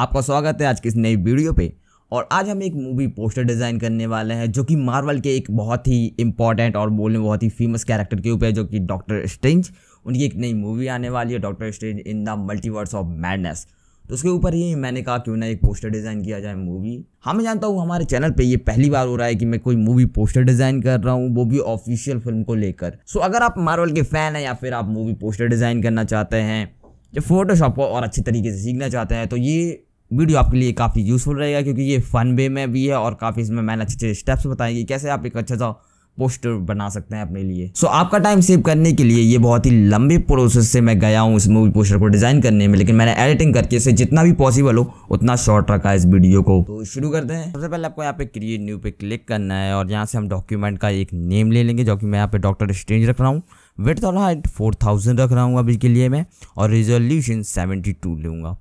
आपका स्वागत है आज की इस नई वीडियो पे और आज हम एक मूवी पोस्टर डिज़ाइन करने वाले हैं जो कि मार्वल के एक बहुत ही इंपॉर्टेंट और बोलने में बहुत ही फेमस कैरेक्टर के ऊपर है जो कि डॉक्टर स्ट्रेंज उनकी एक नई मूवी आने वाली है Doctor Strange in the Multiverse of Madness तो उसके ऊपर ही मैंने कहा क्यों ना एक पोस्टर डिज़ाइन किया जाए मूवी हाँ मैं जानता हूँ हमारे चैनल पे ये पहली बार हो रहा है कि मैं कोई मूवी पोस्टर डिज़ाइन कर रहा हूँ वो भी ऑफिशियल फिल्म को लेकर सो अगर आप मार्वल के फ़ैन हैं या फिर आप मूवी पोस्टर डिज़ाइन करना चाहते हैं जब फोटोशॉप को और अच्छे तरीके से सीखना चाहते हैं तो ये वीडियो आपके लिए काफ़ी यूज़फुल रहेगा क्योंकि ये फन वे में भी है और काफ़ी इसमें मैंने अच्छे अच्छे स्टेप्स बताएंगे कि कैसे आप एक अच्छा सा पोस्टर बना सकते हैं अपने लिए सो so, आपका टाइम सेव करने के लिए ये बहुत ही लंबे प्रोसेस से मैं गया हूँ इस मूवी पोस्टर को डिज़ाइन करने में लेकिन मैंने एडिटिंग करके इसे जितना भी पॉसिबल हो उतना शॉर्ट रखा है इस वीडियो को तो शुरू करते हैं सबसे पहले आपको यहाँ पे क्रिएट न्यू पे क्लिक करना है और यहाँ से हम डॉक्यूमेंट का एक नेम ले लेंगे जो कि मैं यहाँ पे डॉक्टर स्ट्रेंज रख रहा हूँ विथ और हाइट फोर थाउजेंड रख रहा हूँ अभी के लिए मैं और रिजोल्यूशन सेवेंटी टू लूँगा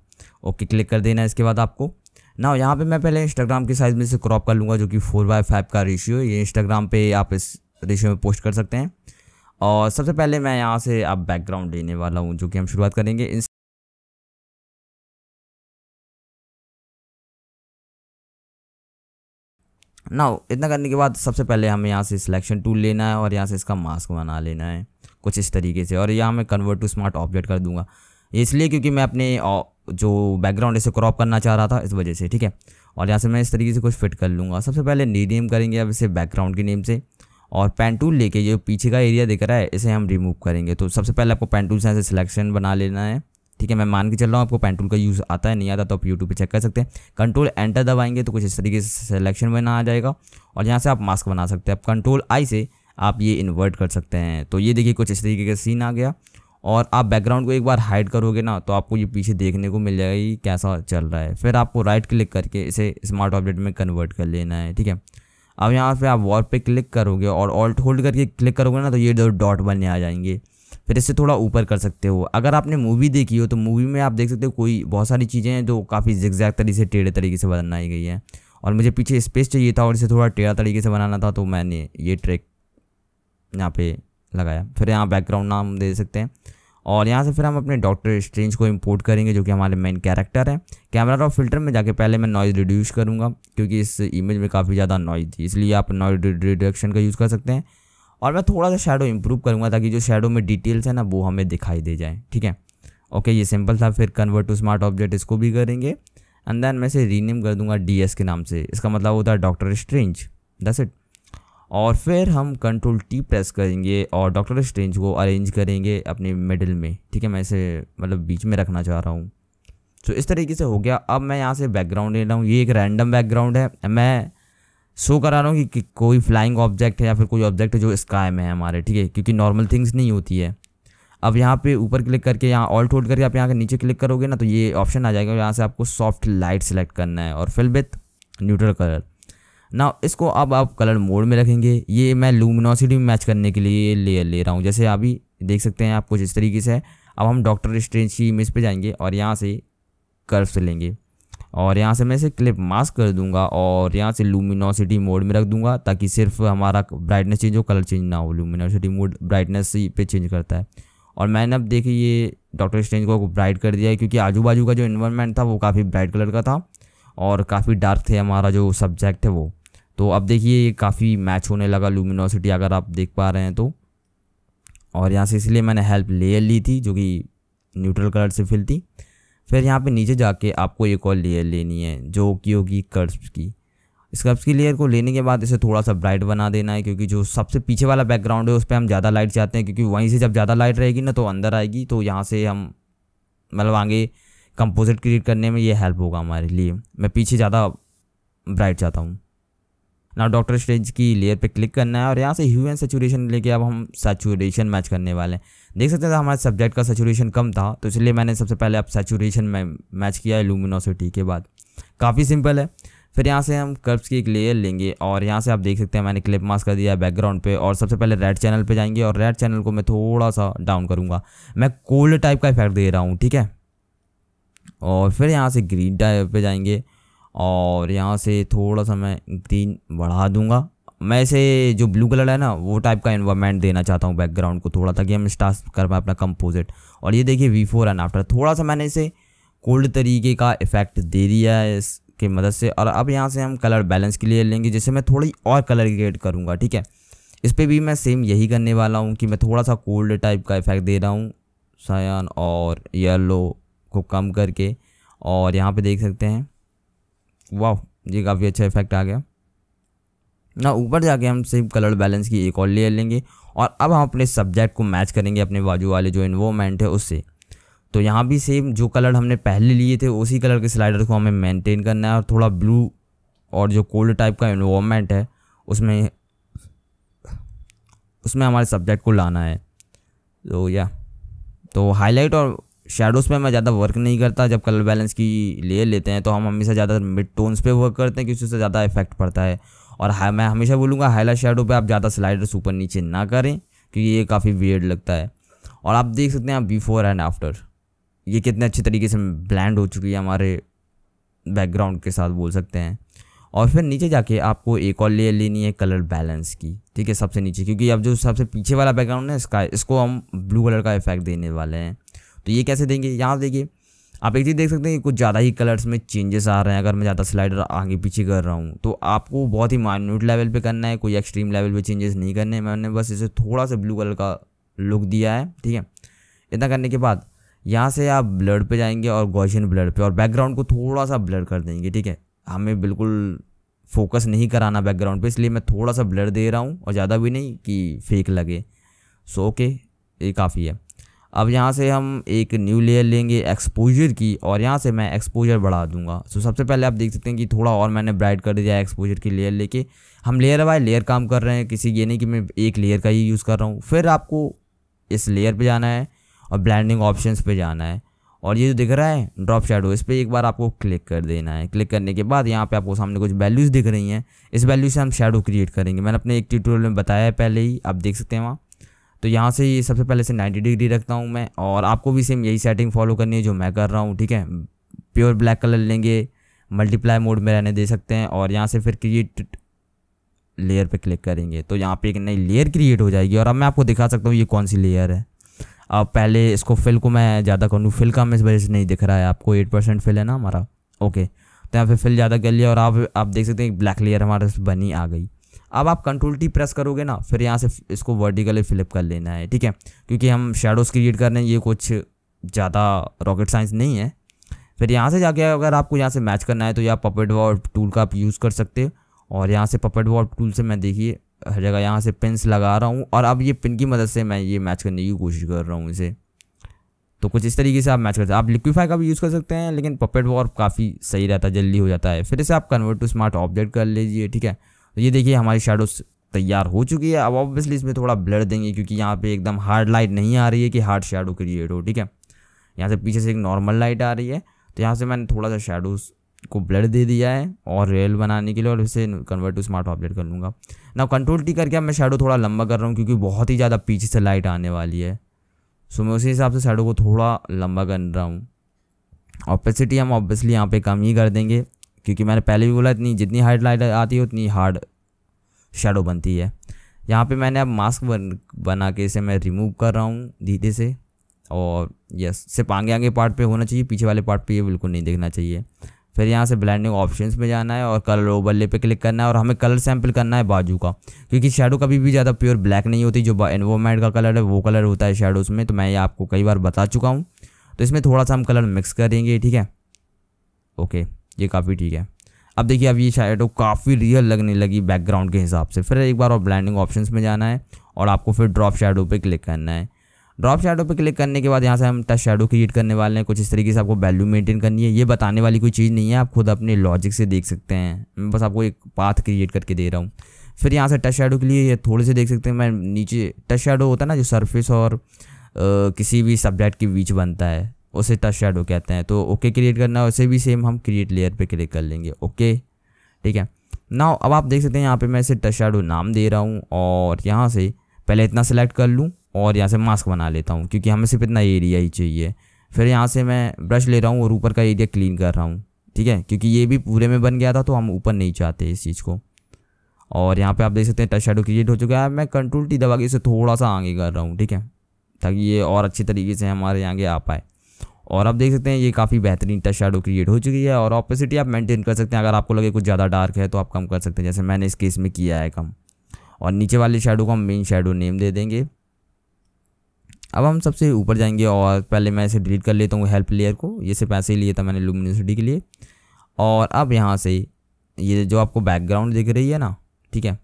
ओके क्लिक कर देना इसके बाद आपको ना यहाँ पे मैं पहले इंस्टाग्राम के साइज़ में से क्रॉप कर लूँगा जो कि फोर बाई फाइव का रेशियो है ये इंस्टाग्राम पे आप इस रेशियो में पोस्ट कर सकते हैं और सबसे पहले मैं यहाँ से आप बैकग्राउंड लेने वाला हूँ जो कि हम शुरुआत करेंगे ना इतना करने के बाद सबसे पहले हमें यहाँ से सिलेक्शन टूल लेना है और यहाँ से इसका मास्क बना लेना है कुछ इस तरीके से और यहाँ मैं कन्वर्ट टू स्मार्ट ऑब्जेक्ट कर दूंगा इसलिए क्योंकि मैं अपने जो बैकग्राउंड इसे क्रॉप करना चाह रहा था इस वजह से ठीक है और यहाँ से मैं इस तरीके से कुछ फिट कर लूँगा सबसे पहले नेम करेंगे अब इसे बैकग्राउंड के नेम से और पेन टूल लेके जो पीछे का एरिया दिख रहा है इसे हम रिमूव करेंगे तो सबसे पहले आपको पेन टूल से ऐसे सिलेक्शन बना लेना है ठीक है मैं मान के चल रहा हूँ आपको पेन टूल का यूज़ आता है नहीं आता तो आप यूट्यूब पे चेक कर सकते हैं कंट्रोल एंटर दबाएंगे तो कुछ इस तरीके से सिलेक्शन बना आ जाएगा और यहाँ से आप मास्क बना सकते हैं आप कंट्रोल आई से आप ये इन्वर्ट कर सकते हैं तो ये देखिए कुछ इस तरीके का सीन आ गया और आप बैकग्राउंड को एक बार हाइड करोगे ना तो आपको ये पीछे देखने को मिल जाएगा कि कैसा चल रहा है फिर आपको राइट क्लिक करके इसे स्मार्ट ऑब्जेक्ट में कन्वर्ट कर लेना है ठीक है अब यहाँ पे आप वॉल पे क्लिक करोगे और ऑल्ट होल्ड करके क्लिक करोगे ना तो ये दो डॉट बनने आ जाएंगे फिर इससे थोड़ा ऊपर कर सकते हो अगर आपने मूवी देखी हो तो मूवी में आप देख सकते हो कोई बहुत सारी चीज़ें हैं जो काफ़ी जिक्जैक तरीके से टेढ़े तरीके से बनाई गई हैं और मुझे पीछे स्पेस चाहिए था और इसे थोड़ा टेढ़ा तरीके से बनाना था तो मैंने ये ट्रैक यहाँ पे लगाया फिर यहाँ बैकग्राउंड नाम दे सकते हैं और यहाँ से फिर हम अपने डॉक्टर स्ट्रेंज को इंपोर्ट करेंगे जो कि हमारे मेन कैरेक्टर है कैमरा रॉ फिल्टर में जाके पहले मैं नॉइज़ रिड्यूस करूँगा क्योंकि इस इमेज में काफ़ी ज़्यादा नॉइज़ थी इसलिए आप नॉइज रिडक्शन का यूज़ कर सकते हैं और मैं थोड़ा सा शेडो इम्प्रूव करूँगा ताकि जो शेडो में डिटेल्स है ना वो हमें दिखाई दे जाए ठीक है ओके ये सिंपल था फिर कन्वर्ट टू स्मार्ट ऑब्जेक्ट इसको भी करेंगे एंड देन मैं इसे रीनेम कर दूंगा डी के नाम से इसका मतलब होता है डॉक्टर स्ट्रेंज दस इट और फिर हम कंट्रोल टी प्रेस करेंगे और डॉक्टर स्ट्रेंज को अरेंज करेंगे अपने मिडिल में ठीक है मैं इसे मतलब बीच में रखना चाह रहा हूँ तो इस तरीके से हो गया अब मैं यहाँ से बैकग्राउंड ले रहा हूँ ये एक रैंडम बैकग्राउंड है मैं शो करा रहा हूँ कि, कि कोई फ्लाइंग ऑब्जेक्ट है या फिर कोई ऑब्जेक्ट है जो स्काई में है हमारे ठीक है क्योंकि नॉर्मल थिंग्स नहीं होती है अब यहाँ पे ऊपर क्लिक करके यहाँ ऑल्ट होल्ड करके आप यहाँ के नीचे क्लिक करोगे ना तो ये ऑप्शन आ जाएगा यहाँ से आपको सॉफ्ट लाइट सेलेक्ट करना है और फिल विथ न्यूट्रल कलर ना इसको अब आप कलर मोड में रखेंगे ये मैं लूमिनोसिटी में मैच करने के लिए लेयर ले रहा हूँ जैसे अभी देख सकते हैं आप कुछ इस तरीके से है अब हम डॉक्टर स्ट्रेंज की इमेज पे जाएंगे और यहाँ से कर्व से लेंगे और यहाँ से मैं इसे क्लिप मास्क कर दूंगा और यहाँ से लूमिनोसिटी मोड में रख दूंगा ताकि सिर्फ हमारा ब्राइटनेस चेंज हो कलर चेंज ना हो लूमिनोसिटी मोड ब्राइटनेस पे चेंज करता है और मैंने अब देखिए ये डॉक्टर स्ट्रेंज को ब्राइट कर दिया है क्योंकि आजू बाजू का जो इन्वायरमेंट था वो काफ़ी ब्राइट कलर का था और काफ़ी डार्क थे हमारा जो सब्जेक्ट है वो तो अब देखिए ये काफ़ी मैच होने लगा लूमिनोसिटी अगर आप देख पा रहे हैं तो और यहाँ से इसलिए मैंने हेल्प लेयर ली थी जो कि न्यूट्रल कलर से फिल थी फिर यहाँ पे नीचे जाके आपको एक और लेयर लेनी है जो कि होगी कर्ब्स की स्कर्ब्स की लेयर को लेने के बाद इसे थोड़ा सा ब्राइट बना देना है क्योंकि जो सबसे पीछे वाला बैकग्राउंड है उस पर हम ज़्यादा लाइट चाहते हैं क्योंकि वहीं से जब ज़्यादा लाइट रहेगी ना तो अंदर आएगी तो यहाँ से हम मतलब आगे कंपोजिट क्रिएट करने में ये हेल्प होगा हमारे लिए मैं पीछे ज़्यादा ब्राइट चाहता हूँ ना डॉक्टर स्टेज की लेयर पे क्लिक करना है और यहाँ से ह्यूमन सेचुरेशन लेके अब हम सेचुरेशन मैच करने वाले हैं देख सकते हैं तो हमारे सब्जेक्ट का सेचुरेशन कम था तो इसलिए मैंने सबसे पहले अब सेचुरेशन में मैच किया है लूमिनोसिटी के बाद काफ़ी सिंपल है फिर यहाँ से हम कर्ब्स की एक लेयर लेंगे और यहाँ से आप देख सकते हैं मैंने क्लिप मास्क कर दिया है बैकग्राउंड पे और सबसे पहले रेड चैनल पे जाएंगे और रेड चैनल को मैं थोड़ा सा डाउन करूँगा मैं कोल्ड टाइप का इफेक्ट दे रहा हूँ ठीक है और फिर यहाँ से ग्रीन टाइप पे जाएंगे और यहाँ से थोड़ा सा मैं ग्रीन बढ़ा दूँगा मैं इसे जो ब्लू कलर है ना वो टाइप का इन्वायरमेंट देना चाहता हूँ बैकग्राउंड को थोड़ा ताकि हम स्टार्ट कर पाए अपना कंपोजिट और ये देखिए वी फोर एंड आफ्टर थोड़ा सा मैंने इसे कोल्ड तरीके का इफेक्ट दे दिया है इसके मदद से और अब यहाँ से हम कलर बैलेंस के लिए लेंगे जिससे मैं थोड़ी और कलर क्रिएट करूँगा ठीक है इस पर भी मैं सेम यही करने वाला हूँ कि मैं थोड़ा सा कोल्ड टाइप का इफेक्ट दे रहा हूँ सयान और येलो को कम करके और यहाँ पर देख सकते हैं वाह ये काफ़ी अच्छा इफेक्ट आ गया ना ऊपर जाके हम सिर्फ कलर बैलेंस की एक और लेयर लेंगे और अब हम अपने सब्जेक्ट को मैच करेंगे अपने बाजू वाले जो इन्वोमेंट है उससे तो यहाँ भी सेम जो कलर हमने पहले लिए थे उसी कलर के स्लाइडर को हमें मेंटेन करना है और थोड़ा ब्लू और जो कोल्ड टाइप का इन्वॉमेंट है उसमें उसमें हमारे सब्जेक्ट को लाना है तो या तो हाईलाइट और शेडोज़ पे मैं ज़्यादा वर्क नहीं करता जब कलर बैलेंस की ले लेते हैं तो हम हमेशा ज़्यादा मिड टोन्स पे वर्क करते हैं क्योंकि उससे ज़्यादा इफेक्ट पड़ता है और हाँ मैं हमेशा बोलूँगा हाईलाइट शेडो पे आप ज़्यादा स्लाइडर्स ऊपर नीचे ना करें क्योंकि ये काफ़ी वियर्ड लगता है और आप देख सकते हैं आप बिफोर एंड आफ्टर ये कितने अच्छे तरीके से ब्लैंड हो चुकी है हमारे बैकग्राउंड के साथ बोल सकते हैं और फिर नीचे जाके आपको एक और लेयर लेनी है कलर बैलेंस की ठीक है सबसे नीचे क्योंकि अब जो सबसे पीछे वाला बैकग्राउंड है इसका इसको हम ब्लू कलर का इफेक्ट देने वाले हैं तो ये कैसे देंगे यहाँ देखिए आप एक चीज़ देख सकते हैं कि कुछ ज़्यादा ही कलर्स में चेंजेस आ रहे हैं अगर मैं ज़्यादा स्लाइडर आगे पीछे कर रहा हूँ तो आपको बहुत ही माइन्यूट लेवल पे करना है कोई एक्सट्रीम लेवल पे चेंजेस नहीं करने हैं मैंने बस इसे थोड़ा सा ब्लू कलर का लुक दिया है ठीक है इतना करने के बाद यहाँ से आप ब्लड पर जाएंगे और गोशन ब्लड पर और बैकग्राउंड को थोड़ा सा ब्लड कर देंगे ठीक है हमें बिल्कुल फोकस नहीं कराना बैकग्राउंड पर इसलिए मैं थोड़ा सा ब्लड दे रहा हूँ और ज़्यादा भी नहीं कि फेक लगे सो ओके ये काफ़ी है अब यहाँ से हम एक न्यू लेयर लेंगे एक्सपोजर की और यहाँ से मैं एक्सपोजर बढ़ा दूंगा सो सबसे पहले आप देख सकते हैं कि थोड़ा और मैंने ब्राइट कर दिया एक्सपोजर की लेयर लेके हम लेयर बाय लेयर काम कर रहे हैं किसी ये नहीं कि मैं एक लेयर का ही यूज़ कर रहा हूँ फिर आपको इस लेयर पर जाना है और ब्लैंडिंग ऑप्शन पर जाना है और ये जो दिख रहा है ड्रॉप शेडो इस पर एक बार आपको क्लिक कर देना है क्लिक करने के बाद यहाँ पे आपको सामने कुछ वैल्यूज़ दिख रही हैं इस वैल्यू से हम शेडो क्रिएट करेंगे मैंने अपने एक ट्यूटोरियल में बताया है पहले ही आप देख सकते हैं वहाँ तो यहाँ से ये सबसे पहले से 90 डिग्री रखता हूँ मैं और आपको भी सेम यही सेटिंग फॉलो करनी है जो मैं कर रहा हूँ ठीक है प्योर ब्लैक कलर लेंगे मल्टीप्लाई मोड में रहने दे सकते हैं और यहाँ से फिर क्रिएट लेयर पे क्लिक करेंगे तो यहाँ पे एक नई लेयर क्रिएट हो जाएगी और अब मैं आपको दिखा सकता हूँ ये कौन सी लेयर है अब पहले इसको फिल को मैं ज़्यादा कर लूँ फिल का हमें इस वजह से नहीं दिख रहा है आपको एट परसेंट फिल है ना हमारा ओके तो यहाँ पे फिल ज़्यादा कर लिया और आप आप देख सकते हैं ब्लैक लेयर हमारे बनी आ गई अब आप कंट्रोल टी प्रेस करोगे ना फिर यहाँ से इसको वर्टिकली फ्लिप कर लेना है ठीक है क्योंकि हम शेडोज़ क्रिएट कर रहे हैं ये कुछ ज़्यादा रॉकेट साइंस नहीं है फिर यहाँ से जाके अगर आपको यहाँ से मैच करना है तो या पपेट वॉर्प टूल का आप यूज़ कर सकते हो और यहाँ से पपेट वॉर्प टूल से मैं देखिए हर जगह यहाँ से पिंस लगा रहा हूँ और अब ये पिन की मदद से मैं ये मैच करने की कोशिश कर रहा हूँ इसे तो कुछ इस तरीके से आप मैच कर सकते हैं आप लिक्विफाई का भी यूज़ कर सकते हैं लेकिन पपेट वॉर्प काफ़ी सही रहता है जल्दी हो जाता है फिर इसे आप कन्वर्ट टू स्मार्ट ऑब्जेक्ट कर लीजिए ठीक है तो ये देखिए हमारी शेडोज तैयार हो चुकी है अब ऑब्वियसली इसमें थोड़ा ब्लड देंगे क्योंकि यहाँ पे एकदम हार्ड लाइट नहीं आ रही है कि हार्ड शेडो क्रिएट हो ठीक है यहाँ से पीछे से एक नॉर्मल लाइट आ रही है तो यहाँ से मैंने थोड़ा सा शेडोज़ को ब्लड दे दिया है और रेल बनाने के लिए और इसे कन्वर्ट टू स्मार्ट ऑपरेट कर लूँगा ना कंट्रोल टी करके अब मैं शेडो थोड़ा लंबा कर रहा हूँ क्योंकि बहुत ही ज़्यादा पीछे से लाइट आने वाली है सो मैं उसी हिसाब से शेडो को थोड़ा लंबा कर रहा हूँ ऑपेसिटी हम ऑब्वियसली यहाँ पे कम ही कर देंगे क्योंकि मैंने पहले भी बोला इतनी जितनी हाइट लाइट आती है उतनी हार्ड शेडो बनती है यहाँ पे मैंने अब मास्क बन बना के इसे मैं रिमूव कर रहा हूँ धीरे से और यस सिर्फ आगे आगे पार्ट पे होना चाहिए पीछे वाले पार्ट पे ये बिल्कुल नहीं देखना चाहिए फिर यहाँ से ब्लैंडिंग ऑप्शंस में जाना है और कलर ओवरले पे क्लिक करना है और हमें कलर सैम्पल करना है बाजू का क्योंकि शेडो कभी भी ज़्यादा प्योर ब्लैक नहीं होती जो एनवायरमेंट का कलर है वो कलर होता है शेडोज़ में तो मैं ये आपको कई बार बता चुका हूँ तो इसमें थोड़ा सा हम कलर मिक्स करेंगे ठीक है ओके ये काफ़ी ठीक है अब देखिए अब ये शेडो काफ़ी रियल लगने लगी बैकग्राउंड के हिसाब से फिर एक बार और ब्लैंडिंग ऑप्शन में जाना है और आपको फिर ड्रॉप शेडो पर क्लिक करना है ड्रॉप शेडो पे क्लिक करने के बाद यहाँ से हम टच शेडो क्रिएट करने वाले हैं कुछ इस तरीके से आपको वैल्यू मेंटेन करनी है ये बताने वाली कोई चीज़ नहीं है आप खुद अपने लॉजिक से देख सकते हैं मैं बस आपको एक पाथ क्रिएट करके दे रहा हूँ फिर यहाँ से टच शेडो के लिए थोड़े से देख सकते हैं मैं नीचे टच शेडो होता है ना जो सरफेस और आ, किसी भी सब्जेक्ट के बीच बनता है उसे टच शेडो कहते हैं तो ओके क्रिएट करना उसे भी सेम हम क्रिएट लेयर पे क्लिक कर लेंगे ओके ठीक है ना अब आप देख सकते हैं यहाँ पे मैं इसे टच शेडो नाम दे रहा हूँ और यहाँ से पहले इतना सेलेक्ट कर लूँ और यहाँ से मास्क बना लेता हूँ क्योंकि हमें सिर्फ इतना एरिया ही चाहिए फिर यहाँ से मैं ब्रश ले रहा हूँ और ऊपर का एरिया क्लीन कर रहा हूँ ठीक है क्योंकि ये भी पूरे में बन गया था तो हम ऊपर नहीं चाहते इस चीज़ को और यहाँ पे आप देख सकते हैं टच शेडो क्रिएट हो चुका है मैं कंट्रोल टी दबा के इसे थोड़ा सा आगे कर रहा हूँ ठीक है ताकि ये और अच्छी तरीके से हमारे आगे आ पाए और आप देख सकते हैं ये काफ़ी बेहतरीन टच शेडो क्रिएट हो चुकी है और ऑपोसिटी आप मेंटेन कर सकते हैं अगर आपको लगे कुछ ज़्यादा डार्क है तो आप कम कर सकते हैं जैसे मैंने इस केस में किया है कम और नीचे वाले शेडो को हम मेन शेडो नेम दे देंगे अब हम सबसे ऊपर जाएंगे और पहले मैं इसे डिलीट कर लेता हूँ हेल्प लेयर को ये सिर्फ ऐसे ही लिया था मैंने लुमिनसिटी के लिए और अब यहाँ से ये जो आपको बैकग्राउंड दिख रही है ना ठीक है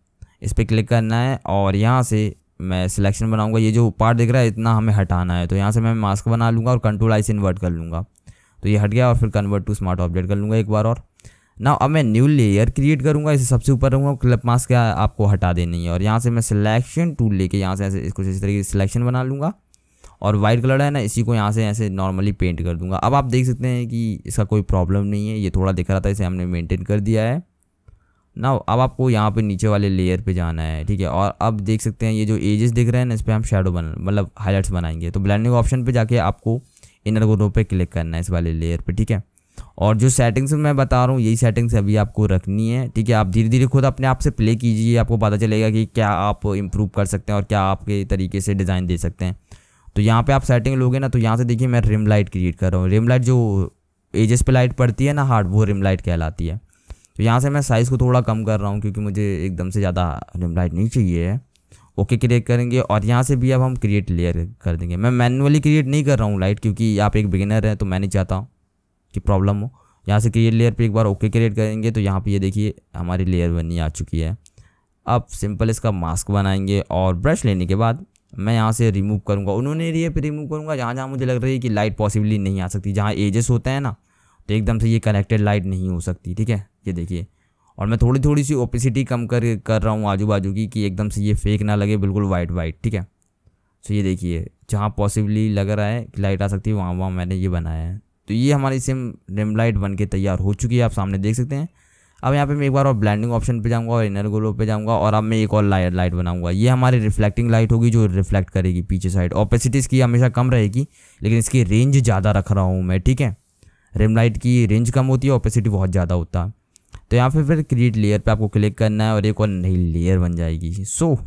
इस पर क्लिक करना है और यहाँ से मैं सिलेक्शन बनाऊंगा ये जो पार्ट दिख रहा है इतना हमें हटाना है तो यहाँ से मैं मास्क बना लूँगा और कंट्रोल आई से इन्वर्ट कर लूँगा तो ये हट गया और फिर कन्वर्ट टू स्मार्ट ऑब्जेक्ट कर लूँगा एक बार और ना अब मैं न्यू लेयर क्रिएट करूँगा इसे सबसे ऊपर रहूँगा क्लब मास्क आपको हटा देनी है और यहाँ से मैं सिलेक्शन टूल लेके यहाँ से ऐसे कुछ इस तरीके से सिलेक्शन बना लूँगा और वाइट कलर है ना इसी को यहाँ से ऐसे नॉर्मली पेंट कर दूँगा अब आप देख सकते हैं कि इसका कोई प्रॉब्लम नहीं है ये थोड़ा दिख रहा था इसे हमने मेनटेन कर दिया है ना अब आपको यहाँ पे नीचे वाले लेयर पे जाना है ठीक है और अब देख सकते हैं ये जो एजेस दिख रहे हैं ना इस पर हम शेडो बना मतलब हाईलाइट्स बनाएंगे तो ब्लैंडिंग ऑप्शन पे जाके आपको इनर ग्रो पे क्लिक करना है इस वाले लेयर पे ठीक है और जो सेटिंग्स मैं बता रहा हूँ यही सेटिंग्स अभी आपको रखनी है ठीक है आप धीरे धीरे खुद अपने आप से प्ले कीजिए आपको पता चलेगा कि क्या आप इम्प्रूव कर सकते हैं और क्या आपके तरीके से डिज़ाइन दे सकते हैं तो यहाँ पर आप सेटिंग लोगे ना तो यहाँ से देखिए मैं रिम लाइट क्रिएट कर रहा हूँ रिम लाइट जो एजेस पर लाइट पड़ती है ना हार्ड वो रिम लाइट कहलाती है तो यहाँ से मैं साइज़ को थोड़ा कम कर रहा हूँ क्योंकि मुझे एकदम से ज़्यादा रिम लाइट नहीं चाहिए है ओके क्रिएट करेंगे और यहाँ से भी अब हम क्रिएट लेयर कर देंगे मैं मैनुअली क्रिएट नहीं कर रहा हूँ लाइट क्योंकि आप एक बिगिनर हैं तो मैं नहीं चाहता हूँ कि प्रॉब्लम हो यहाँ से क्रिएट लेयर पे एक बार ओके क्रिएट करेंगे तो यहाँ पे ये यह देखिए हमारी लेयर बननी आ चुकी है अब सिंपल इसका मास्क बनाएंगे और ब्रश लेने के बाद मैं यहाँ से रिमूव करूँगा उन्होंने एरिए रिमूव करूँगा जहाँ जहाँ मुझे लग रही है कि लाइट पॉसिबली नहीं आ सकती जहाँ एजेस होते हैं ना तो एकदम से ये कनेक्टेड लाइट नहीं हो सकती ठीक है ये देखिए और मैं थोड़ी थोड़ी सी ओपेसिटी कम कर कर रहा हूँ आजू बाजू की कि एकदम से ये फेक ना लगे बिल्कुल वाइट वाइट ठीक है सो तो ये देखिए जहाँ पॉसिबली लग रहा है कि लाइट आ सकती है वहाँ वहाँ मैंने ये बनाया है तो ये हमारी सिम रिम लाइट बन के तैयार हो चुकी है आप सामने देख सकते हैं अब यहाँ पे मैं एक बार और ब्लैंडिंग ऑप्शन पे जाऊँगा और इनर ग्लो पे जाऊँगा और अब मैं एक और लाइट लाइट बनाऊँगा ये हमारी रिफ्लेक्टिंग लाइट होगी जो रिफ्लेक्ट करेगी पीछे साइड ऑपेसिटी इसकी हमेशा कम रहेगी लेकिन इसकी रेंज ज़्यादा रख रहा हूँ मैं ठीक है रिम लाइट की रेंज कम होती है ओपेसिटी बहुत ज़्यादा होता है तो यहाँ पे फिर क्रिएट लेयर पे आपको क्लिक करना है और एक और नई लेयर बन जाएगी सो so,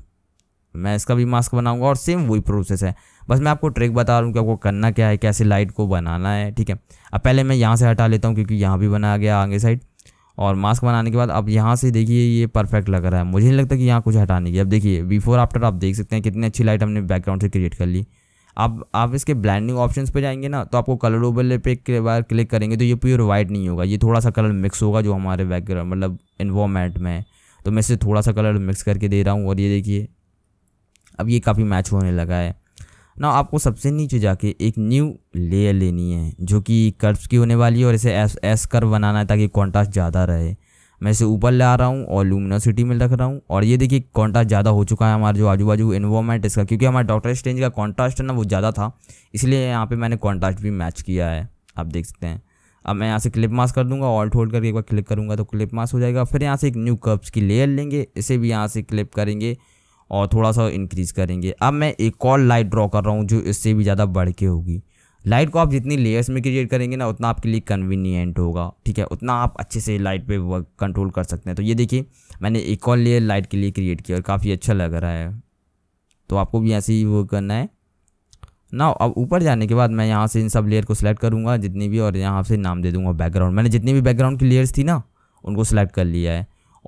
मैं इसका भी मास्क बनाऊंगा और सेम वही प्रोसेस है बस मैं आपको ट्रिक बता रहा हूँ कि आपको करना क्या है कैसे लाइट को बनाना है ठीक है अब पहले मैं यहाँ से हटा लेता हूँ क्योंकि यहाँ भी बनाया गया आगे साइड और मास्क बनाने के बाद अब यहाँ से देखिए ये परफेक्ट लग रहा है मुझे नहीं लगता कि यहाँ कुछ हटाने की अब देखिए बिफोर आफ्टर आप देख सकते हैं कितनी अच्छी लाइट हमने बैकग्राउंड से क्रिएट कर ली आप आप इसके ब्लैंडिंग ऑप्शन पे जाएंगे ना तो आपको कलर ओबले पे एक बार क्लिक करेंगे तो ये प्योर वाइट नहीं होगा ये थोड़ा सा कलर मिक्स होगा जो हमारे बैकग्राउंड मतलब इन्वामेंट में है तो मैं इसे थोड़ा सा कलर मिक्स करके दे रहा हूँ और ये देखिए अब ये काफ़ी मैच होने लगा है ना आपको सबसे नीचे जाके एक न्यू लेयर लेनी है जो कि कर्व्स की होने वाली है और इसे एस एस कर्व बनाना है ताकि कॉन्ट्रास्ट ज़्यादा रहे मैं इसे ऊपर ले आ रहा हूँ और लूमिनोसिटी में रख रहा हूँ और ये देखिए कॉन्ट्रास्ट ज़्यादा हो चुका है हमारे जो आजू बाजू इन्वॉर्मेंट इसका क्योंकि हमारे डॉक्टर स्टेंज का कॉन्ट्रास्ट है ना वो ज़्यादा था इसलिए यहाँ पर मैंने कॉन्ट्रास्ट भी मैच किया है आप देख सकते हैं अब मैं यहाँ से क्लिप मास कर दूंगा ऑल्ट होल्ड करके एक बार क्लिक करूँगा तो क्लिप मास हो जाएगा फिर यहाँ से एक न्यू कर्व्स की लेयर लेंगे इसे भी यहाँ से क्लिप करेंगे और थोड़ा सा इंक्रीज़ करेंगे अब मैं एक और लाइट ड्रॉ कर रहा हूँ जो इससे भी ज़्यादा बढ़ के होगी लाइट को आप जितनी लेयर्स में क्रिएट करेंगे ना उतना आपके लिए कन्वीनियंट होगा ठीक है उतना आप अच्छे से लाइट पे वर्क कंट्रोल कर सकते हैं तो ये देखिए मैंने एक और लेयर लाइट के लिए क्रिएट किया और काफ़ी अच्छा लग रहा है तो आपको भी ऐसे ही वो करना है ना अब ऊपर जाने के बाद मैं यहाँ से इन सब लेयर को सिलेक्ट करूँगा जितनी भी और यहाँ से नाम दे दूँगा बैकग्राउंड मैंने जितनी भी बैकग्राउंड की लेयर्स थी ना उनको सिलेक्ट कर लिया है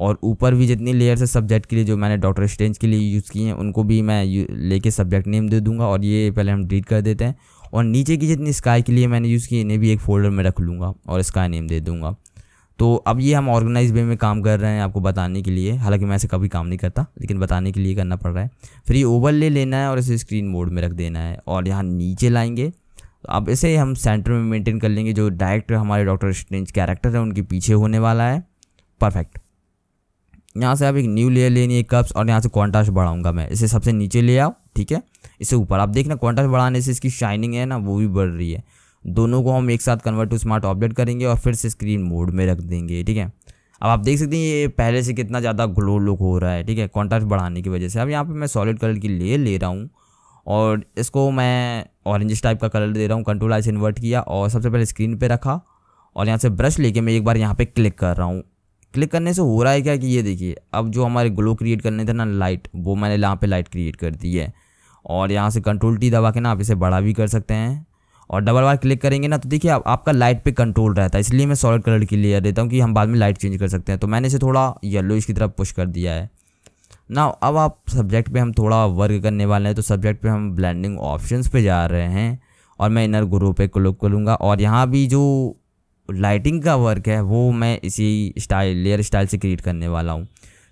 और ऊपर भी जितनी लेयर्स है सब्जेक्ट के लिए जो मैंने डॉक्टर स्टेंज के लिए यूज़ किए हैं उनको भी मैं लेके सब्जेक्ट नेम दे दूंगा और ये पहले हम डिलीट कर देते हैं और नीचे की जितनी स्काई के लिए मैंने यूज़ की इन्हें भी एक फोल्डर में रख लूँगा और स्काई नेम दे दूँगा तो अब ये हम ऑर्गेनाइज वे में काम कर रहे हैं आपको बताने के लिए हालांकि मैं ऐसे कभी काम नहीं करता लेकिन बताने के लिए करना पड़ रहा है फिर ये ओवर ले लेना है और इसे स्क्रीन मोड में रख देना है और यहाँ नीचे लाएंगे तो अब इसे हम सेंटर में मेंटेन कर लेंगे जो डायरेक्ट हमारे डॉक्टर स्ट्रेंज कैरेक्टर है उनके पीछे होने वाला है परफेक्ट यहाँ से आप एक न्यू लेयर लेनी है कप्स और यहाँ से कॉन्ट्रास्ट बढ़ाऊँगा मैं इसे सबसे नीचे ले आओ ठीक है इससे ऊपर आप देखना क्वांटस बढ़ाने से इसकी शाइनिंग है ना वो भी बढ़ रही है दोनों को हम एक साथ कन्वर्ट टू स्मार्ट ऑपडेट करेंगे और फिर से स्क्रीन मोड में रख देंगे ठीक है अब आप देख सकते हैं ये पहले से कितना ज़्यादा ग्लो लुक हो रहा है ठीक है कॉन्ट्रास्ट बढ़ाने की वजह से अब यहाँ पे मैं सॉलिड कलर की ले ले रहा हूँ और इसको मैं ऑरेंज टाइप का कलर दे रहा हूँ कंट्रोल आइस इन्वर्ट किया और सबसे पहले स्क्रीन पे रखा और यहाँ से ब्रश लेके मैं एक बार यहाँ पे क्लिक कर रहा हूँ क्लिक करने से हो रहा है क्या कि ये देखिए अब जो हमारे ग्लो क्रिएट करने थे ना लाइट वो मैंने यहाँ पे लाइट क्रिएट कर दी है और यहाँ से कंट्रोल टी दबा के ना आप इसे बड़ा भी कर सकते हैं और डबल बार क्लिक करेंगे ना तो देखिए आप, आपका लाइट पे कंट्रोल रहता है इसलिए मैं सॉलिड कलर की लेयर देता हूँ कि हम बाद में लाइट चेंज कर सकते हैं तो मैंने इसे थोड़ा येलो इसकी तरफ पुश कर दिया है ना अब आप सब्जेक्ट पे हम थोड़ा वर्क करने वाले हैं तो सब्जेक्ट पे हम ब्लेंडिंग ऑप्शंस पे जा रहे हैं और मैं इनर ग्रो पे क्लिक करूँगा और यहाँ भी जो लाइटिंग का वर्क है वो मैं इसी स्टाइल लेयर स्टाइल से क्रिएट करने वाला हूँ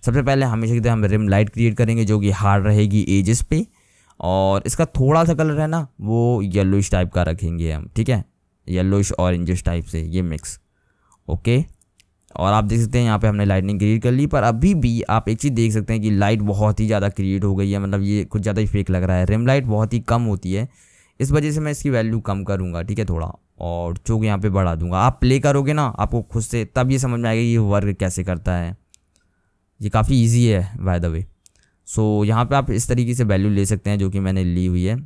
सबसे पहले हमेशा की तरह हम रिम लाइट क्रिएट करेंगे जो कि हार्ड रहेगी एजेस पे और इसका थोड़ा सा कलर है ना वो येलोइश टाइप का रखेंगे हम ठीक है येलोइश ऑरेंजिश टाइप से ये मिक्स ओके और आप देख सकते हैं यहाँ पे हमने लाइटनिंग क्रिएट कर ली पर अभी भी आप एक चीज़ देख सकते हैं कि लाइट बहुत ही ज़्यादा क्रिएट हो गई है मतलब ये कुछ ज़्यादा ही फेक लग रहा है रिम लाइट बहुत ही कम होती है इस वजह से मैं इसकी वैल्यू कम करूँगा ठीक है थोड़ा और चौक यहाँ पे बढ़ा दूंगा आप प्ले करोगे ना आपको खुद से तब ये समझ में आएगा ये वर्क कैसे करता है ये काफ़ी ईजी है by the way so so, यहाँ पे आप इस तरीके से वैल्यू ले सकते हैं जो कि मैंने ली हुई है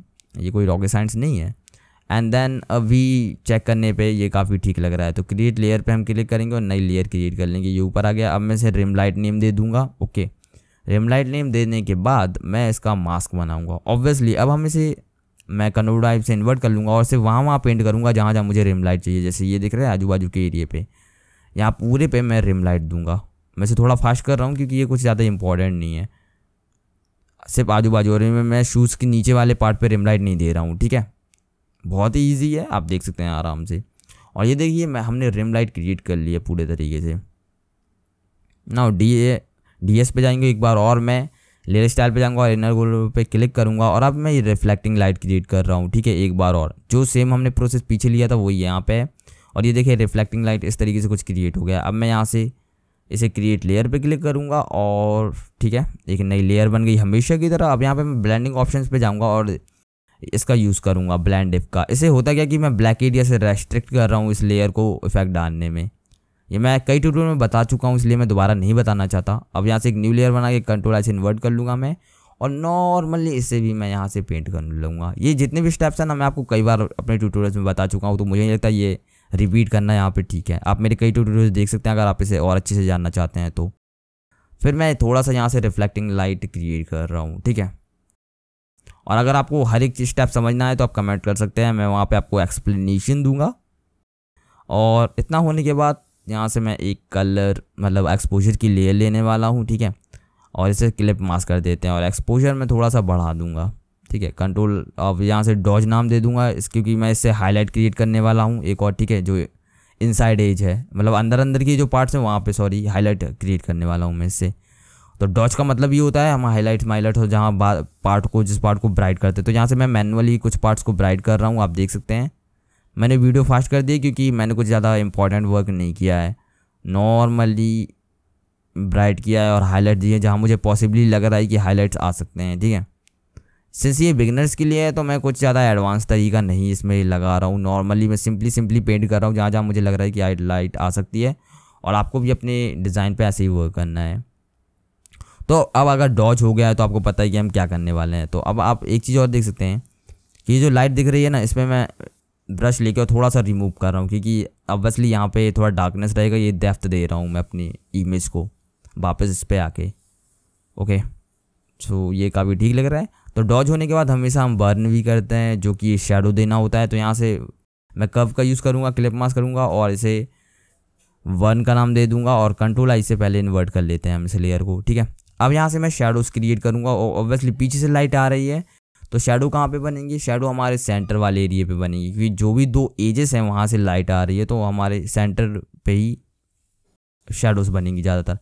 ये कोई रॉकेट साइंस नहीं है एंड देन अभी चेक करने पे ये काफ़ी ठीक लग रहा है तो क्रिएट लेयर पे हम क्लिक करेंगे और नई लेयर क्रिएट कर लेंगे ये ऊपर आ गया अब मैं इसे रिम लाइट नेम दे दूंगा ओके रिम लाइट नेम देने के बाद मैं इसका मास्क बनाऊंगा ऑब्वियसली अब हम इसे मैं कन्वर्ट टाइप से इन्वर्ट कर लूँगा और इसे वहाँ वहाँ पेंट करूँगा जहाँ जहाँ मुझे रिम लाइट चाहिए जैसे ये दिख रहा है आजू बाजू के एरिए पे यहाँ पूरे पे मैं रिम लाइट दूंगा मैं इसे थोड़ा फास्ट कर रहा हूँ क्योंकि ये कुछ ज़्यादा इंपॉर्टेंट नहीं है सिर्फ आजू बाजू और मैं शूज़ के नीचे वाले पार्ट पे रिम लाइट नहीं दे रहा हूँ ठीक है बहुत ही ईजी है आप देख सकते हैं आराम से और ये देखिए मैं हमने रिम लाइट क्रिएट कर ली है पूरे तरीके से ना डी ए डी एस पे जाएंगे एक बार और मैं लेयर स्टाइल पे जाऊंगा और इनर गोल पे क्लिक करूंगा और अब मैं ये रिफ्लेक्टिंग लाइट क्रिएट कर रहा हूँ ठीक है एक बार और जो सेम हमने प्रोसेस पीछे लिया था वही यहाँ पे और ये देखिए रिफ्लेक्टिंग लाइट इस तरीके से कुछ क्रिएट हो गया अब मैं यहाँ से इसे क्रिएट लेयर पे क्लिक करूँगा और ठीक है एक नई लेयर बन गई हमेशा की तरह अब यहाँ पे मैं ब्लेंडिंग ऑप्शन पे जाऊँगा और इसका यूज़ करूँगा ब्लैंड इफ का इसे होता क्या कि मैं ब्लैक एरिया से रेस्ट्रिक्ट कर रहा हूँ इस लेयर को इफेक्ट डालने में ये मैं कई ट्यूटोरियल में बता चुका हूँ इसलिए मैं दोबारा नहीं बताना चाहता अब यहाँ से एक न्यू लेयर बना के कंट्रोल ऐसे इन्वर्ट कर लूँगा मैं और नॉर्मली इसे भी मैं यहाँ से पेंट कर लूँगा ये जितने भी स्टेप्स हैं ना मैं आपको कई बार अपने ट्यूटोरियल्स में बता चुका हूँ तो मुझे नहीं लगता ये रिपीट करना यहाँ पे ठीक है आप मेरे कई ट्यूटोरियल्स देख सकते हैं अगर आप इसे और अच्छे से जानना चाहते हैं तो फिर मैं थोड़ा सा यहाँ से रिफ्लेक्टिंग लाइट क्रिएट कर रहा हूँ ठीक है और अगर आपको हर एक स्टेप समझना है तो आप कमेंट कर सकते हैं मैं वहाँ पे आपको एक्सप्लेनेशन दूंगा और इतना होने के बाद यहाँ से मैं एक कलर मतलब एक्सपोजर की लेयर लेने वाला हूँ ठीक है और इसे क्लिप मास्क कर देते हैं और एक्सपोजर मैं थोड़ा सा बढ़ा दूँगा ठीक है कंट्रोल अब यहाँ से डॉज नाम दे दूंगा इस क्योंकि मैं इससे हाईलाइट क्रिएट करने वाला हूँ एक और ठीक है जो इनसाइड एज है मतलब अंदर अंदर की जो पार्ट्स हैं वहाँ पे सॉरी हाईलाइट क्रिएट करने वाला हूँ मैं इससे तो डॉज का मतलब ये होता है हम हाईलाइट माईलाइट हो जहाँ पार्ट को जिस पार्ट को ब्राइट करते हैं तो यहाँ से मैं मैनुअली कुछ पार्ट्स को ब्राइट कर रहा हूँ आप देख सकते हैं मैंने वीडियो फास्ट कर दी क्योंकि मैंने कुछ ज़्यादा इंपॉर्टेंट वर्क नहीं किया है नॉर्मली ब्राइट किया है और हाईलाइट दिए जहाँ मुझे पॉसिबली लग रहा है कि हाईलाइट्स आ सकते हैं ठीक है सिंस ये बिगनर्स के लिए है तो मैं कुछ ज़्यादा एडवांस तरीका नहीं इसमें लगा रहा हूँ नॉर्मली मैं सिंपली सिंपली पेंट कर रहा हूँ जहाँ जहाँ मुझे लग रहा है कि आइट लाइट आ सकती है और आपको भी अपने डिज़ाइन पे ऐसे ही वर्क करना है तो अब अगर डॉज हो गया है तो आपको पता है कि हम क्या करने वाले हैं तो अब आप एक चीज़ और देख सकते हैं कि जो लाइट दिख रही है ना इसमें मैं ब्रश लेकर और थोड़ा सा रिमूव कर रहा हूँ क्योंकि ऑब्वियसली यहाँ पे थोड़ा डार्कनेस रहेगा ये डेफ्थ दे रहा हूँ मैं अपनी इमेज को वापस इस पर आके ओके सो ये काफ़ी ठीक लग रहा है तो डॉज होने के बाद हमेशा हम बर्न भी करते हैं जो कि शेडो देना होता है तो यहाँ से मैं कव का यूज़ करूँगा क्लिप मास करूँगा और इसे वन का नाम दे दूँगा और कंट्रोल आई से पहले इन्वर्ट कर लेते हैं हम इस लेयर को ठीक है अब यहाँ से मैं शेडोज़ क्रिएट करूँगा और ऑब्वियसली पीछे से लाइट आ रही है तो शेडो कहाँ पे बनेंगे शेडो हमारे सेंटर वाले एरिया पे बनेगी क्योंकि जो भी दो एजेस हैं वहाँ से लाइट आ रही है तो हमारे सेंटर पे ही शेडोज़ बनेंगी ज़्यादातर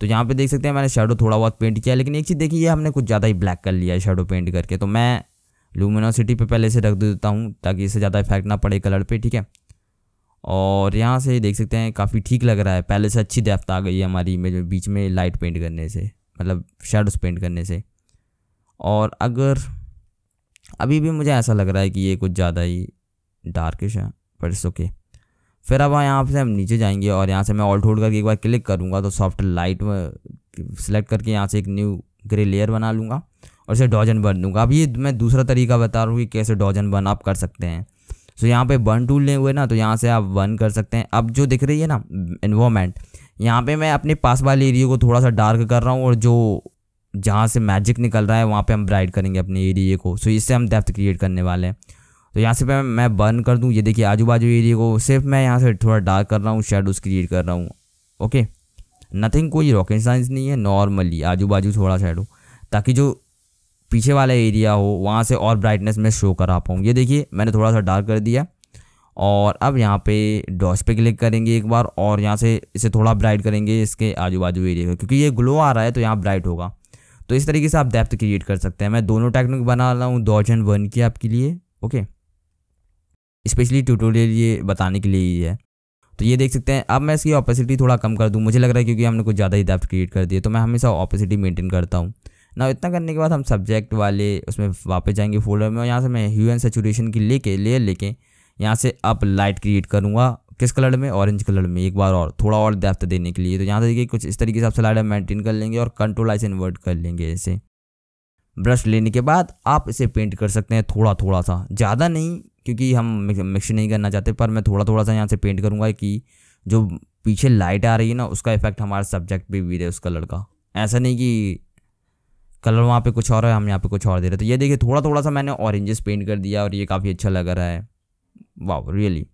तो यहाँ पे देख सकते हैं मैंने शेडो थोड़ा बहुत पेंट किया लेकिन एक चीज़ देखिए हमने कुछ ज़्यादा ही ब्लैक कर लिया है शेडो पेंट करके तो मैं लूमिनोसिटी पे पहले से रख देता हूँ ताकि इससे ज़्यादा इफेक्ट ना पड़े कलर पे ठीक है और यहाँ से देख सकते हैं काफ़ी ठीक लग रहा है पहले से अच्छी डेप्थ आ गई है हमारी इमेज में बीच में लाइट पेंट करने से मतलब शेडोस पेंट करने से और अगर अभी भी मुझे ऐसा लग रहा है कि ये कुछ ज़्यादा ही डार्किश है पर इट्स ओके फिर अब यहाँ से हम नीचे जाएंगे और यहाँ से मैं ऑल्ट होल्ड करके एक बार क्लिक करूँगा तो सॉफ्ट लाइट सेलेक्ट करके यहाँ से एक न्यू ग्रे लेयर बना लूँगा और इसे डॉजन बन दूँगा अब ये मैं दूसरा तरीका बता रहा हूँ कि कैसे डॉजन बन आप कर सकते हैं सो so, यहाँ पे बर्न टूल ले हुए ना तो यहाँ से आप बर्न कर सकते हैं अब जो दिख रही है ना इन्वामेंट यहाँ पे मैं अपने पास वाले एरिया को थोड़ा सा डार्क कर रहा हूँ और जो जहाँ से मैजिक निकल रहा है वहाँ पे हम ब्राइट करेंगे अपने एरिए को सो so, इससे हम डेप्थ क्रिएट करने वाले हैं तो यहाँ से मैं मैं बर्न कर दूँ ये देखिए आजू बाजू एरिए को सिर्फ मैं यहाँ से थोड़ा डार्क कर रहा हूँ शेडोज़ क्रिएट कर रहा हूँ ओके नथिंग कोई रॉकेट साइंस नहीं है नॉर्मली आजू बाजू थोड़ा शेडो ताकि जो पीछे वाला एरिया हो वहाँ से और ब्राइटनेस में शो करा पाऊँ ये देखिए मैंने थोड़ा सा डार्क कर दिया और अब यहाँ पे डॉस पे क्लिक करेंगे एक बार और यहाँ से इसे थोड़ा ब्राइट करेंगे इसके आजू बाजू एरिया को क्योंकि ये ग्लो आ रहा है तो यहाँ ब्राइट होगा तो इस तरीके से आप डेप्थ क्रिएट कर सकते हैं मैं दोनों टेक्निक बना रहा हूँ दो एंड वन की आपके लिए ओके स्पेशली ट्यूटोरियल ये बताने के लिए ही है तो ये देख सकते हैं अब मैं इसकी ऑपेसिटी थोड़ा कम कर दूँ मुझे लग रहा है क्योंकि हमने कुछ ज़्यादा ही डेप्थ क्रिएट कर दिया तो मैं हमेशा ऑपेसिटी मेंटेन करता हूँ ना इतना करने के बाद हम सब्जेक्ट वाले उसमें वापस जाएंगे फोल्डर में और यहाँ से मैं ह्यू एंड सेचुरेशन की लेके लेयर लेके यहाँ से अब लाइट क्रिएट करूँगा किस कलर में ऑरेंज कलर में एक बार और थोड़ा और डेप्थ देने के लिए तो यहाँ से देखिए कुछ इस तरीके से आप स्लाइडर मेंटेन कर लेंगे और कंट्रोल आइस से इन्वर्ट कर लेंगे इसे ब्रश लेने के बाद आप इसे पेंट कर सकते हैं थोड़ा थोड़ा सा ज़्यादा नहीं क्योंकि हम मिक्स नहीं करना चाहते पर मैं थोड़ा थोड़ा सा यहाँ से पेंट करूँगा कि जो पीछे लाइट आ रही है ना उसका इफेक्ट हमारे सब्जेक्ट पर भी दे उस कलर का ऐसा नहीं कि कलर वहाँ पे कुछ और है हम यहाँ पे कुछ और दे रहे तो ये देखिए थोड़ा थोड़ा सा मैंने ऑरेंजेस पेंट कर दिया और ये काफ़ी अच्छा लग रहा है वाह रियली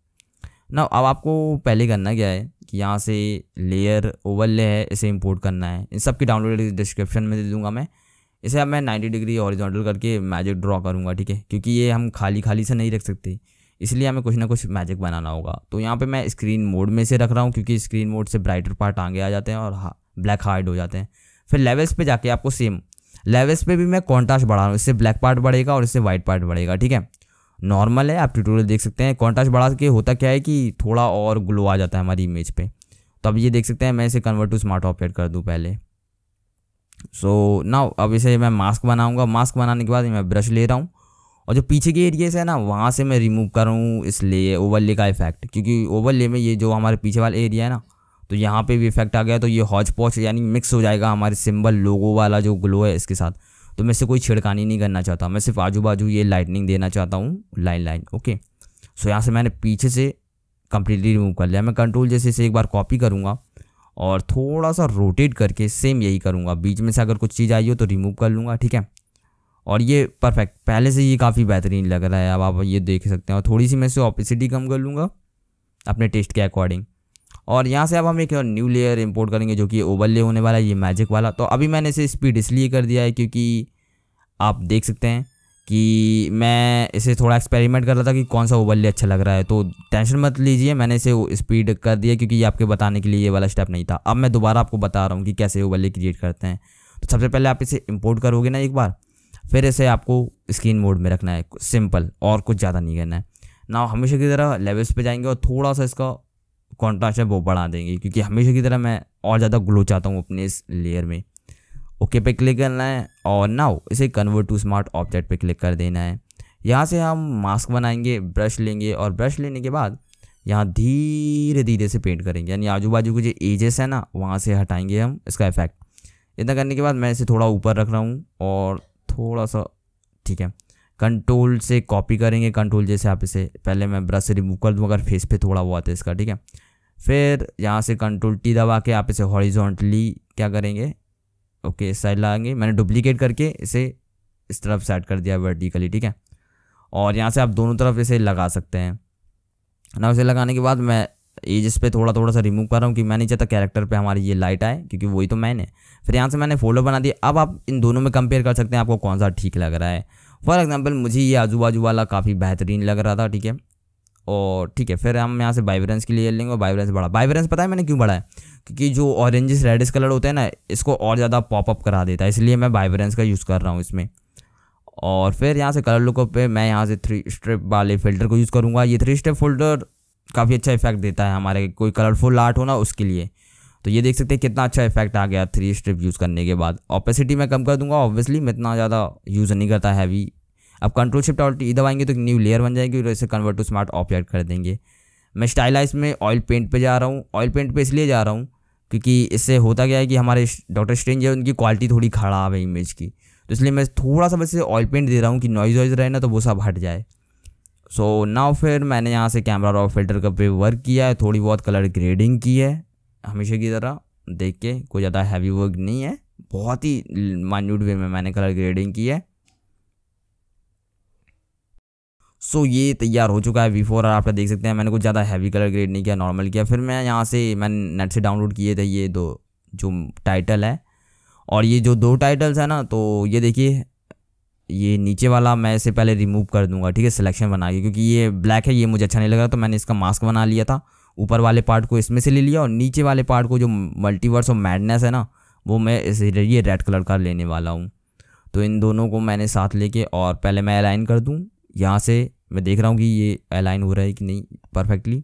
ना अब आपको पहले करना क्या है कि यहाँ से लेयर ओवरले है इसे इंपोर्ट करना है इन सब की डाउनलोड डिस्क्रिप्शन में दे दूँगा मैं इसे अब मैं 90 डिग्री हॉरिजॉन्टल करके मैजिक ड्रॉ करूँगा ठीक है क्योंकि ये हम खाली खाली से नहीं रख सकते इसलिए हमें कुछ ना कुछ मैजिक बनाना होगा तो यहाँ पे मैं स्क्रीन मोड में से रख रहा हूँ क्योंकि स्क्रीन मोड से ब्राइटर पार्ट आगे आ जाते हैं और हा, ब्लैक हार्ड हो जाते हैं फिर लेवल्स पे जाके आपको सेम लेवल्स पे भी मैं कॉन्ट्रास्ट बढ़ा रहा हूँ इससे ब्लैक पार्ट बढ़ेगा और इससे वाइट पार्ट बढ़ेगा ठीक है नॉर्मल है आप ट्यूटोरियल देख सकते हैं कॉन्ट्रास्ट बढ़ा के होता क्या है कि थोड़ा और ग्लो आ जाता है हमारी इमेज पर तो अब ये देख सकते हैं मैं इसे कन्वर्ट टू स्मार्ट ऑपरेट कर दूँ पहले सो ना अब इसे मैं मास्क बनाऊँगा मास्क बनाने के बाद मैं ब्रश ले रहा हूँ और जो पीछे के एरिए से है ना वहाँ से मैं रिमूव कर रहा हूँ इसलिए ओवरले का इफेक्ट क्योंकि ओवरले में ये जो हमारे पीछे वाला एरिया है ना तो यहाँ पे भी इफेक्ट आ गया तो ये हॉज पॉच यानी मिक्स हो जाएगा हमारे सिंबल लोगो वाला जो ग्लो है इसके साथ तो मैं इससे कोई छिड़कानी नहीं करना चाहता मैं सिर्फ आजू बाजू ये लाइटनिंग देना चाहता हूँ लाइन लाइन ओके सो यहाँ से मैंने पीछे से कम्प्लीटली रिमूव कर लिया मैं कंट्रोल जैसे इसे एक बार कॉपी करूँगा और थोड़ा सा रोटेट करके सेम यही करूँगा बीच में से अगर कुछ चीज़ आई हो तो रिमूव कर लूँगा ठीक है और ये परफेक्ट पहले से ये काफ़ी बेहतरीन लग रहा है अब आप ये देख सकते हैं और थोड़ी सी मैं इसे ऑपिसिटी कम कर लूँगा अपने टेस्ट के अकॉर्डिंग और यहाँ से अब हम एक न्यू लेयर इंपोर्ट करेंगे जो कि ओवरले होने वाला है ये मैजिक वाला तो अभी मैंने इसे स्पीड इसलिए कर दिया है क्योंकि आप देख सकते हैं कि मैं इसे थोड़ा एक्सपेरिमेंट कर रहा था कि कौन सा ओवरले अच्छा लग रहा है तो टेंशन मत लीजिए मैंने इसे स्पीड कर दिया क्योंकि ये आपके बताने के लिए ये वाला स्टेप नहीं था अब मैं दोबारा आपको बता रहा हूँ कि कैसे ओवरले क्रिएट करते हैं तो सबसे पहले आप इसे इम्पोर्ट करोगे ना एक बार फिर इसे आपको स्क्रीन मोड में रखना है सिंपल और कुछ ज़्यादा नहीं करना है ना हमेशा की तरह लेवल्स पर जाएंगे और थोड़ा सा इसका कॉन्ट्रास्ट है वो बढ़ा देंगे क्योंकि हमेशा की तरह मैं और ज़्यादा ग्लो चाहता हूँ अपने इस लेयर में ओके पे क्लिक करना है और नाउ इसे कन्वर्ट टू स्मार्ट ऑब्जेक्ट पे क्लिक कर देना है यहाँ से हम मास्क बनाएंगे ब्रश लेंगे और ब्रश लेने के बाद यहाँ धीरे धीरे से पेंट करेंगे यानी आजू बाजू के जो एजेस है ना वहाँ से हटाएंगे हम इसका इफेक्ट इतना करने के बाद मैं इसे थोड़ा ऊपर रख रहा हूँ और थोड़ा सा ठीक है कंट्रोल से कॉपी करेंगे कंट्रोल जैसे आप इसे पहले मैं ब्रश से रिमूव कर दूँ अगर फेस पे थोड़ा हुआ था तो इसका ठीक है फिर यहाँ से कंट्रोल टी दबा के आप इसे हॉरिजॉन्टली क्या करेंगे ओके इस साइड लाएंगे मैंने डुप्लीकेट करके इसे इस तरफ सेट कर दिया वर्टिकली ठीक है और यहाँ से आप दोनों तरफ इसे लगा सकते हैं ना इसे लगाने के बाद मैं इस पर थोड़ा थोड़ा सा रिमूव कर रहा हूँ कि मैं नहीं चाहता कैरेक्टर पे हमारी ये लाइट आए क्योंकि वही तो मैंने फिर यहाँ से मैंने फोल्डर बना दिया अब आप इन दोनों में कंपेयर कर सकते हैं आपको कौन सा ठीक लग रहा है फॉर एग्जाम्पल मुझे ये आजू बाजू वाला काफ़ी बेहतरीन लग रहा था ठीक है और ठीक है फिर हम यहाँ से वाइब्रेंस के लिए लेंगे और वाइब्रेंस बढ़ा वाइब्रेंस पता है मैंने क्यों बढ़ाया क्योंकि जो ऑरेंजिस रेडिस कलर होते हैं ना इसको और ज़्यादा पॉपअप करा देता है इसलिए मैं वाइब्रेंस का यूज़ कर रहा हूँ इसमें और फिर यहाँ से कलर लुकअप पे मैं यहाँ से थ्री स्ट्रिप वाले फिल्टर को यूज़ करूँगा ये थ्री स्ट्रिप फिल्टर काफ़ी अच्छा इफेक्ट देता है हमारे कोई कलरफुल आर्ट हो ना उसके लिए तो ये देख सकते हैं कितना अच्छा इफेक्ट आ गया थ्री स्ट्रिप यूज़ करने के बाद ऑपेसिटी मैं कम कर दूंगा ऑब्वियसली मैं इतना ज़्यादा यूज़ नहीं करता हैवी अब कंट्रोल शिफ्ट और ई दबाएंगे तो एक न्यू लेयर बन जाएगी और इसे कन्वर्ट टू स्मार्ट ऑब्जेक्ट कर देंगे मैं स्टाइलाइज में ऑयल पेंट पे जा रहा हूँ ऑयल पेंट पे इसलिए जा रहा हूँ क्योंकि इससे होता क्या है कि हमारे डॉक्टर स्ट्रेंज है उनकी क्वालिटी थोड़ी खराब है इमेज की तो इसलिए मैं थोड़ा सा वैसे ऑयल पेंट दे रहा हूँ कि नॉइज़ वॉइज रहे ना तो वो सब हट जाए सो so, नाउ फिर मैंने यहाँ से कैमरा रॉ फिल्टर का पे वर्क किया है थोड़ी बहुत कलर ग्रेडिंग की है हमेशा की तरह देख के कोई ज़्यादा हैवी वर्क नहीं है बहुत ही माइन्यूट वे में मैंने कलर ग्रेडिंग की है सो ये तैयार हो चुका है वी फोर आप देख सकते हैं मैंने कुछ ज़्यादा हैवी कलर ग्रेड नहीं किया नॉर्मल किया फिर मैं यहाँ से मैंने नेट से डाउनलोड किए थे ये दो जो टाइटल है और ये जो दो टाइटल्स है ना तो ये देखिए ये नीचे वाला मैं इसे पहले रिमूव कर दूंगा ठीक है सिलेक्शन बना के क्योंकि ये ब्लैक है ये मुझे अच्छा नहीं लगा तो मैंने इसका मास्क बना लिया था ऊपर वाले पार्ट को इसमें से ले लिया और नीचे वाले पार्ट को जो मल्टीवर्स और मैडनेस है ना वो मैं इस ये रेड कलर का लेने वाला हूँ तो इन दोनों को मैंने साथ लेके और पहले मैं अलाइन कर दूँ यहाँ से मैं देख रहा हूँ कि ये अलाइन हो रहा है कि नहीं परफेक्टली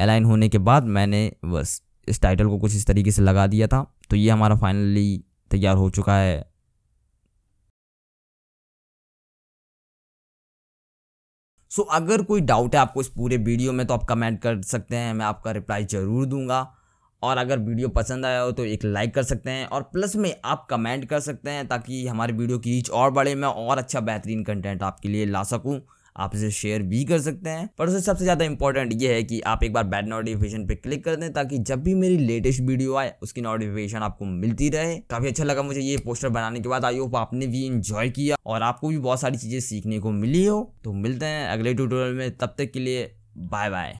अलाइन होने के बाद मैंने बस इस टाइटल को कुछ इस तरीके से लगा दिया था तो ये हमारा फाइनली तैयार हो चुका है सो so, अगर कोई डाउट है आपको इस पूरे वीडियो में तो आप कमेंट कर सकते हैं मैं आपका रिप्लाई ज़रूर दूंगा और अगर वीडियो पसंद आया हो तो एक लाइक कर सकते हैं और प्लस में आप कमेंट कर सकते हैं ताकि हमारी वीडियो की रीच और बढ़े मैं और अच्छा बेहतरीन कंटेंट आपके लिए ला सकूँ आप इसे शेयर भी कर सकते हैं पर उससे सबसे ज़्यादा इंपॉर्टेंट ये है कि आप एक बार बैड नोटिफिकेशन पे क्लिक कर दें ताकि जब भी मेरी लेटेस्ट वीडियो आए उसकी नोटिफिकेशन आपको मिलती रहे काफ़ी अच्छा लगा मुझे ये पोस्टर बनाने के बाद आई होप आपने भी इंजॉय किया और आपको भी बहुत सारी चीज़ें सीखने को मिली हो तो मिलते हैं अगले ट्यूटोरियल में तब तक के लिए बाय बाय